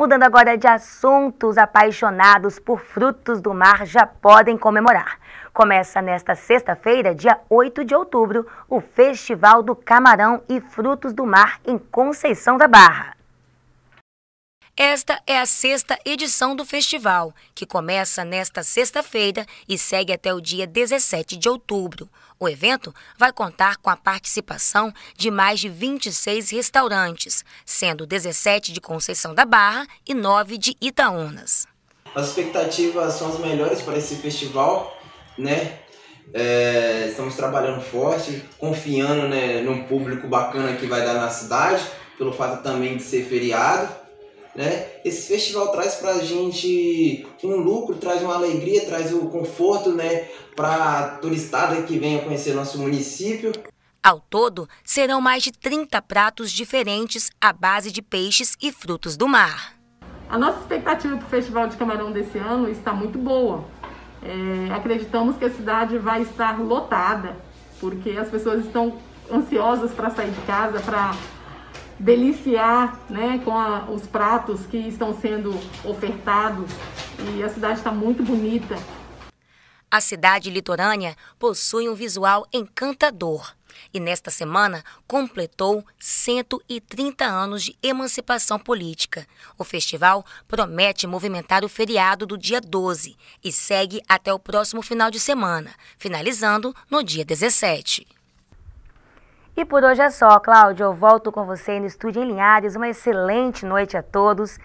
Mudando agora de assuntos, apaixonados por frutos do mar já podem comemorar. Começa nesta sexta-feira, dia 8 de outubro, o Festival do Camarão e Frutos do Mar em Conceição da Barra. Esta é a sexta edição do festival, que começa nesta sexta-feira e segue até o dia 17 de outubro. O evento vai contar com a participação de mais de 26 restaurantes, sendo 17 de Conceição da Barra e 9 de Itaúnas. As expectativas são as melhores para esse festival, né? É, estamos trabalhando forte, confiando né, num público bacana que vai dar na cidade, pelo fato também de ser feriado. Né? Esse festival traz para a gente um lucro, traz uma alegria, traz o um conforto né? para turistada que venha conhecer nosso município. Ao todo, serão mais de 30 pratos diferentes à base de peixes e frutos do mar. A nossa expectativa para o Festival de Camarão desse ano está muito boa. É, acreditamos que a cidade vai estar lotada, porque as pessoas estão ansiosas para sair de casa, para deliciar né, com a, os pratos que estão sendo ofertados. E a cidade está muito bonita. A cidade litorânea possui um visual encantador e nesta semana completou 130 anos de emancipação política. O festival promete movimentar o feriado do dia 12 e segue até o próximo final de semana, finalizando no dia 17. E por hoje é só, Cláudio. Eu volto com você no Estúdio em Linhares. Uma excelente noite a todos